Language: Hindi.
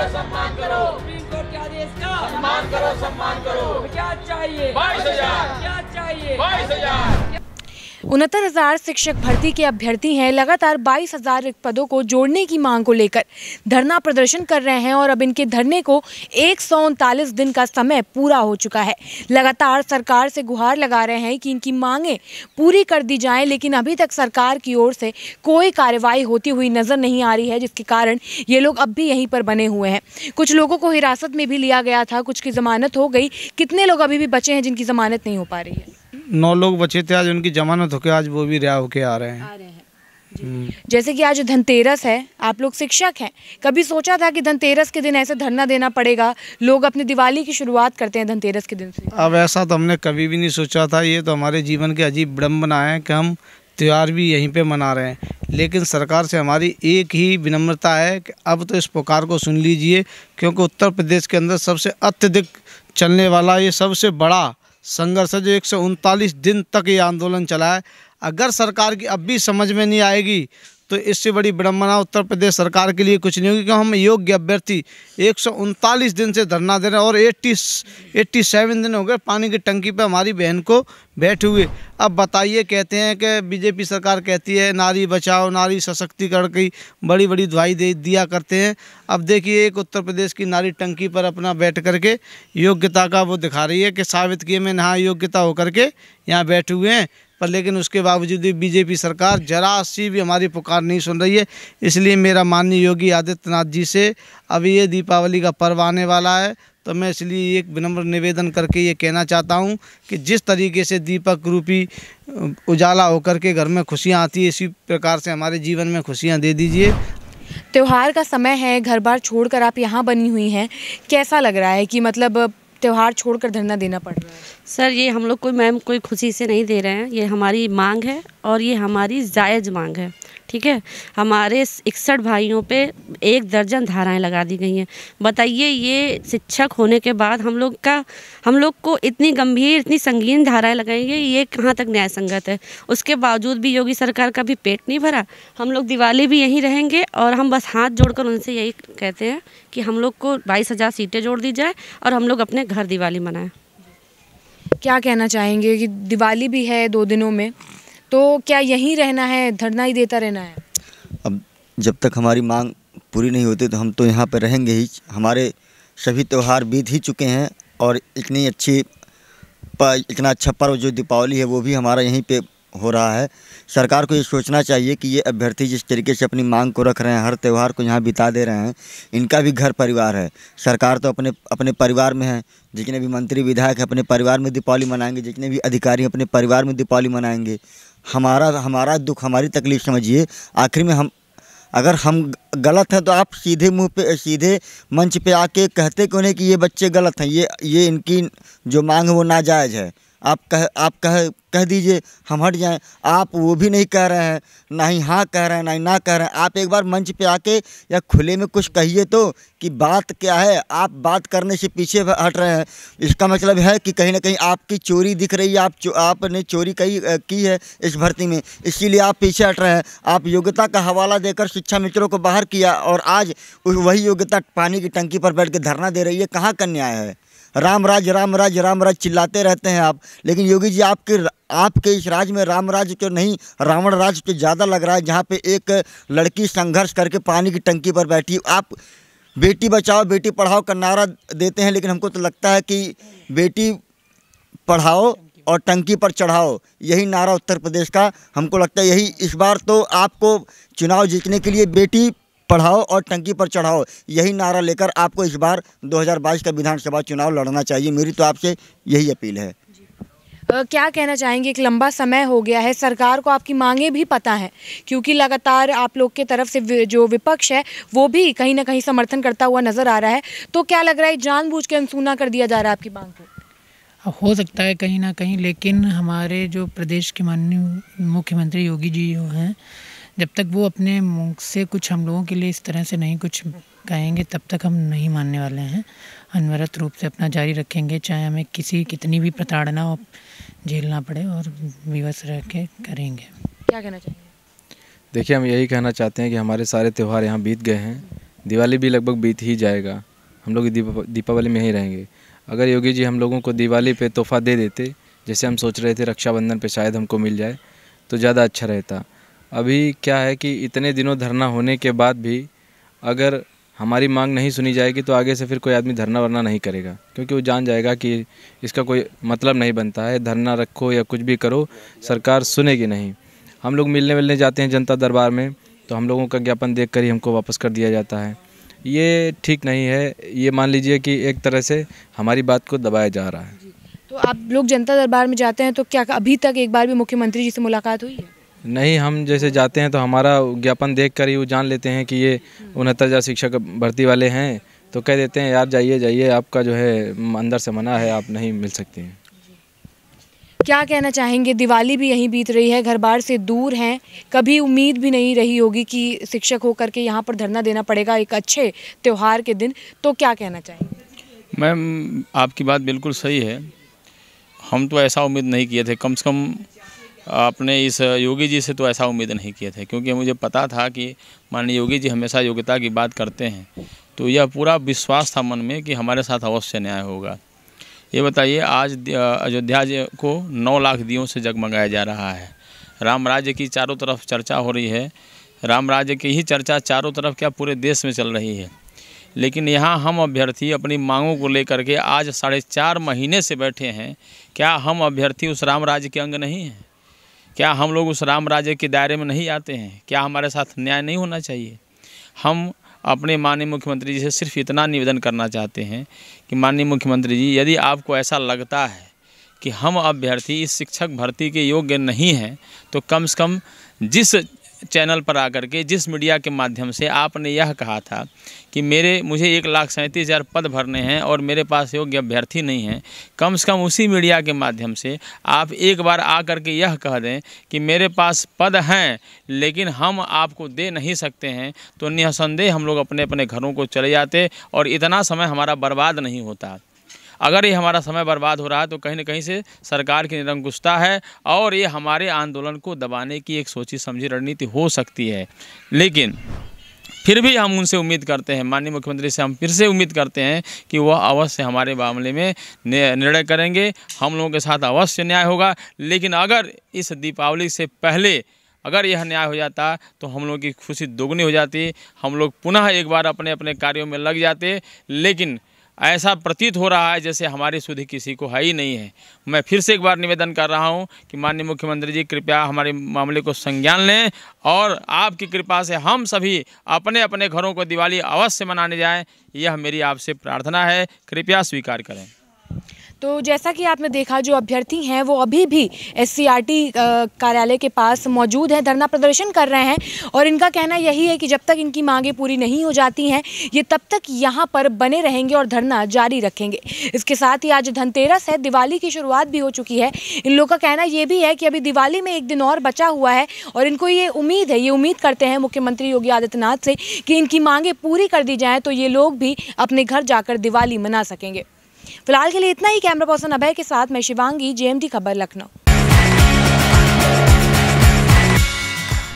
करो सम्मान करो सुप्रीम कोर्ट के आदेश का सम्मान करो सम्मान करो क्या चाहिए बाईस हजार क्या चाहिए बाईस हजार उनहत्तर हजार शिक्षक भर्ती के अभ्यर्थी हैं लगातार बाईस हजार रिक्त पदों को जोड़ने की मांग को लेकर धरना प्रदर्शन कर रहे हैं और अब इनके धरने को एक दिन का समय पूरा हो चुका है लगातार सरकार से गुहार लगा रहे हैं कि इनकी मांगें पूरी कर दी जाएं लेकिन अभी तक सरकार की ओर से कोई कार्रवाई होती हुई नजर नहीं आ रही है जिसके कारण ये लोग अब भी यहीं पर बने हुए हैं कुछ लोगों को हिरासत में भी लिया गया था कुछ की जमानत हो गई कितने लोग अभी भी बचे हैं जिनकी जमानत नहीं हो पा रही है नौ लोग बचे थे आज उनकी जमानत होके आज वो भी रिहा होके आ रहे हैं, आ रहे हैं। हम्म। जैसे कि आज धनतेरस है आप लोग शिक्षक हैं कभी सोचा था कि धनतेरस के दिन ऐसे धरना देना पड़ेगा लोग अपनी दिवाली की शुरुआत करते हैं धनतेरस के दिन से अब ऐसा तो हमने कभी भी नहीं सोचा था ये तो हमारे जीवन के अजीब विडम्बना है कि हम त्यौहार भी यहीं पे मना रहे हैं लेकिन सरकार से हमारी एक ही विनम्रता है कि अब तो इस पुकार को सुन लीजिए क्योंकि उत्तर प्रदेश के अंदर सबसे अत्यधिक चलने वाला ये सबसे बड़ा संघर्ष जो एक दिन तक ये आंदोलन चला है अगर सरकार की अब भी समझ में नहीं आएगी तो इससे बड़ी विडम्बना उत्तर प्रदेश सरकार के लिए कुछ नहीं होगी क्योंकि हम योग्य अभ्यर्थी एक दिन से धरना दे रहे हैं और एट्टी एट्टी सेवन दिन हो गए पानी की टंकी पर हमारी बहन को बैठे हुए अब बताइए कहते हैं कि बीजेपी सरकार कहती है नारी बचाओ नारी सशक्तिकरण की बड़ी बड़ी दुआई दे दिया करते हैं अब देखिए एक उत्तर प्रदेश की नारी टंकी पर अपना बैठ करके योग्यता का वो दिखा रही है कि किए मैं नहा योग्यता होकर के यहाँ बैठे हुए हैं पर लेकिन उसके बावजूद भी बीजेपी सरकार जरा सी भी हमारी पुकार नहीं सुन रही है इसलिए मेरा माननीय योगी आदित्यनाथ जी से अब ये दीपावली का पर्व आने वाला है तो मैं इसलिए एक विनम्र निवेदन करके ये कहना चाहता हूँ कि जिस तरीके से दीपक रूपी उजाला होकर के घर में खुशियाँ आती है इसी प्रकार से हमारे जीवन में खुशियाँ दे दीजिए त्यौहार का समय है घर बार छोड़कर आप यहाँ बनी हुई हैं कैसा लग रहा है कि मतलब त्यौहार छोड़कर धरना देना पड़ रहा है सर ये हम लोग कोई मैम कोई खुशी से नहीं दे रहे हैं ये हमारी मांग है और ये हमारी जायज़ मांग है ठीक है हमारे इकसठ भाइयों पे एक दर्जन धाराएं लगा दी गई हैं बताइए ये शिक्षक होने के बाद हम लोग का हम लोग को इतनी गंभीर इतनी संगीन धाराएं लगाएंगे ये कहाँ तक न्याय संगत है उसके बावजूद भी योगी सरकार का भी पेट नहीं भरा हम लोग दिवाली भी यहीं रहेंगे और हम बस हाथ जोड़कर उनसे यही कहते हैं कि हम लोग को बाईस हज़ार सीटें जोड़ दी जाए और हम लोग अपने घर दिवाली मनाएँ क्या कहना चाहेंगे कि दिवाली भी है दो दिनों में तो क्या यहीं रहना है धरना ही देता रहना है अब जब तक हमारी मांग पूरी नहीं होती तो हम तो यहाँ पर रहेंगे ही हमारे सभी त्यौहार बीत ही चुके हैं और इतनी अच्छी इतना अच्छा पर्व जो दीपावली है वो भी हमारा यहीं पर हो रहा है सरकार को ये सोचना चाहिए कि ये अभ्यर्थी जिस तरीके से अपनी मांग को रख रहे हैं हर त्यौहार को यहाँ बिता दे रहे हैं इनका भी घर परिवार है सरकार तो अपने अपने परिवार में है जितने भी मंत्री विधायक हैं अपने परिवार में दीपावली मनाएंगे जितने भी अधिकारी अपने परिवार में दीपावली मनाएंगे हमारा हमारा दुख हमारी तकलीफ समझिए आखिर में हम अगर हम गलत हैं तो आप सीधे मुंह पे सीधे मंच पे आके कहते क्यों नहीं कि ये बच्चे गलत हैं ये ये इनकी जो मांग है वो नाजायज़ है आप कह आप कह कह दीजिए हम हट जाएं आप वो भी नहीं कह रहे हैं ना ही हाँ कह रहे हैं ना ही ना कह रहे हैं आप एक बार मंच पे आके या खुले में कुछ कहिए तो कि बात क्या है आप बात करने से पीछे हट रहे हैं इसका मतलब है कि कहीं ना कहीं आपकी चोरी दिख रही है आप चो, आपने चोरी कही की है इस भर्ती में इसीलिए आप पीछे हट रहे हैं आप योग्यता का हवाला देकर शिक्षा मित्रों को बाहर किया और आज वही योग्यता पानी की टंकी पर बैठ के धरना दे रही है कहाँ का न्याय है राम राज राम राज राम राज चिल्लाते रहते हैं आप लेकिन योगी जी आपके आपके इस राज्य में राम राज्य तो नहीं रावण राज क्यों तो ज़्यादा लग रहा है जहाँ पे एक लड़की संघर्ष करके पानी की टंकी पर बैठी आप बेटी बचाओ बेटी पढ़ाओ का नारा देते हैं लेकिन हमको तो लगता है कि बेटी पढ़ाओ और टंकी पर चढ़ाओ यही नारा उत्तर प्रदेश का हमको लगता है यही इस बार तो आपको चुनाव जीतने के लिए बेटी पढ़ाओ और टंकी पर चढ़ाओ यही नारा लेकर आपको इस बार 2022 का विधानसभा चुनाव लड़ना चाहिए मेरी तो आपसे यही अपील है क्या कहना चाहेंगे एक लंबा समय हो गया है सरकार को आपकी मांगे भी पता हैं क्योंकि लगातार आप लोग के तरफ से जो विपक्ष है वो भी कहीं ना कहीं समर्थन करता हुआ नजर आ रहा है तो क्या लग रहा है जानबूझ के अनसूना कर दिया जा रहा है आपकी मांग को हो सकता है कहीं ना कहीं लेकिन हमारे जो प्रदेश के माननीय मुख्यमंत्री योगी जी जो हैं जब तक वो अपने मुँह से कुछ हम लोगों के लिए इस तरह से नहीं कुछ कहेंगे तब तक हम नहीं मानने वाले हैं अनवरत रूप से अपना जारी रखेंगे चाहे हमें किसी कितनी भी प्रताड़ना झेलना पड़े और विवश रह के करेंगे क्या कहना चाहिए देखिए हम यही कहना चाहते हैं कि हमारे सारे त्यौहार यहाँ बीत गए हैं दिवाली भी लगभग बीत ही जाएगा हम लोग दीपावली में ही रहेंगे अगर योगी जी हम लोगों को दिवाली पे तोहफ़ा दे देते जैसे हम सोच रहे थे रक्षाबंधन पे शायद हमको मिल जाए तो ज़्यादा अच्छा रहता अभी क्या है कि इतने दिनों धरना होने के बाद भी अगर हमारी मांग नहीं सुनी जाएगी तो आगे से फिर कोई आदमी धरना वरना नहीं करेगा क्योंकि वो जान जाएगा कि इसका कोई मतलब नहीं बनता है धरना रखो या कुछ भी करो सरकार सुनेगी नहीं हम लोग मिलने मिलने जाते हैं जनता दरबार में तो हम लोगों का ज्ञापन देख कर ही हमको वापस कर दिया जाता है ये ठीक नहीं है ये मान लीजिए कि एक तरह से हमारी बात को दबाया जा रहा है तो आप लोग जनता दरबार में जाते हैं तो क्या अभी तक एक बार भी मुख्यमंत्री जी से मुलाकात हुई है नहीं हम जैसे जाते हैं तो हमारा ज्ञापन देख कर ही वो जान लेते हैं कि ये उनहत्तर हज़ार शिक्षक भर्ती वाले हैं तो कह देते हैं यार जाइए जाइए आपका जो है अंदर से मना है आप नहीं मिल सकती हैं क्या कहना चाहेंगे दिवाली भी यहीं बीत रही है घर बार से दूर हैं कभी उम्मीद भी नहीं रही होगी कि शिक्षक होकर के यहाँ पर धरना देना पड़ेगा एक अच्छे त्यौहार के दिन तो क्या कहना चाहेंगे मैम आपकी बात बिल्कुल सही है हम तो ऐसा उम्मीद नहीं किए थे कम से कम आपने इस योगी जी से तो ऐसा उम्मीद नहीं किए थे क्योंकि मुझे पता था कि माननीय योगी जी हमेशा योग्यता की बात करते हैं तो यह पूरा विश्वास था मन में कि हमारे साथ अवश्य न्याय होगा ये बताइए आज अयोध्या जी को नौ लाख दियों से जगमगाया जा रहा है राम राज्य की चारों तरफ चर्चा हो रही है राम राज्य की ही चर्चा चारों तरफ क्या पूरे देश में चल रही है लेकिन यहाँ हम अभ्यर्थी अपनी मांगों को लेकर के आज साढ़े चार महीने से बैठे हैं क्या हम अभ्यर्थी उस राम राज्य के अंग नहीं हैं क्या हम लोग उस राम राज्य के दायरे में नहीं आते हैं क्या हमारे साथ न्याय नहीं होना चाहिए हम अपने माननीय मुख्यमंत्री जी से सिर्फ इतना निवेदन करना चाहते हैं कि माननीय मुख्यमंत्री जी यदि आपको ऐसा लगता है कि हम अभ्यर्थी इस शिक्षक भर्ती के योग्य नहीं हैं तो कम से कम जिस चैनल पर आकर के जिस मीडिया के माध्यम से आपने यह कहा था कि मेरे मुझे एक लाख सैंतीस हज़ार पद भरने हैं और मेरे पास योग्य अभ्यर्थी नहीं हैं कम से कम उसी मीडिया के माध्यम से आप एक बार आ कर के यह कह दें कि मेरे पास पद हैं लेकिन हम आपको दे नहीं सकते हैं तो निसंदेह हम लोग अपने अपने घरों को चले जाते और इतना समय हमारा बर्बाद नहीं होता अगर ये हमारा समय बर्बाद हो रहा है तो कहीं ना कहीं से सरकार की निरंकुशता है और ये हमारे आंदोलन को दबाने की एक सोची समझी रणनीति हो सकती है लेकिन फिर भी हम उनसे उम्मीद करते हैं माननीय मुख्यमंत्री से हम फिर से उम्मीद करते हैं कि वह अवश्य हमारे मामले में निर्णय करेंगे हम लोगों के साथ अवश्य न्याय होगा लेकिन अगर इस दीपावली से पहले अगर यह न्याय हो जाता तो हम लोग की खुशी दोगुनी हो जाती हम लोग पुनः एक बार अपने अपने कार्यों में लग जाते लेकिन ऐसा प्रतीत हो रहा है जैसे हमारी सुधि किसी को है ही नहीं है मैं फिर से एक बार निवेदन कर रहा हूँ कि माननीय मुख्यमंत्री जी कृपया हमारे मामले को संज्ञान लें और आपकी कृपा से हम सभी अपने अपने घरों को दिवाली अवश्य मनाने जाएं यह मेरी आपसे प्रार्थना है कृपया स्वीकार करें तो जैसा कि आपने देखा जो अभ्यर्थी हैं वो अभी भी एस कार्यालय के पास मौजूद हैं धरना प्रदर्शन कर रहे हैं और इनका कहना यही है कि जब तक इनकी मांगें पूरी नहीं हो जाती हैं ये तब तक यहाँ पर बने रहेंगे और धरना जारी रखेंगे इसके साथ ही आज धनतेरस है दिवाली की शुरुआत भी हो चुकी है इन लोगों का कहना ये भी है कि अभी दिवाली में एक दिन और बचा हुआ है और इनको ये उम्मीद है ये उम्मीद करते हैं मुख्यमंत्री योगी आदित्यनाथ से कि इनकी मांगें पूरी कर दी जाएँ तो ये लोग भी अपने घर जाकर दिवाली मना सकेंगे फिलहाल के लिए इतना ही कैमरा पर्सन अभय के साथ मैं शिवांगी जेएमडी खबर लखनऊ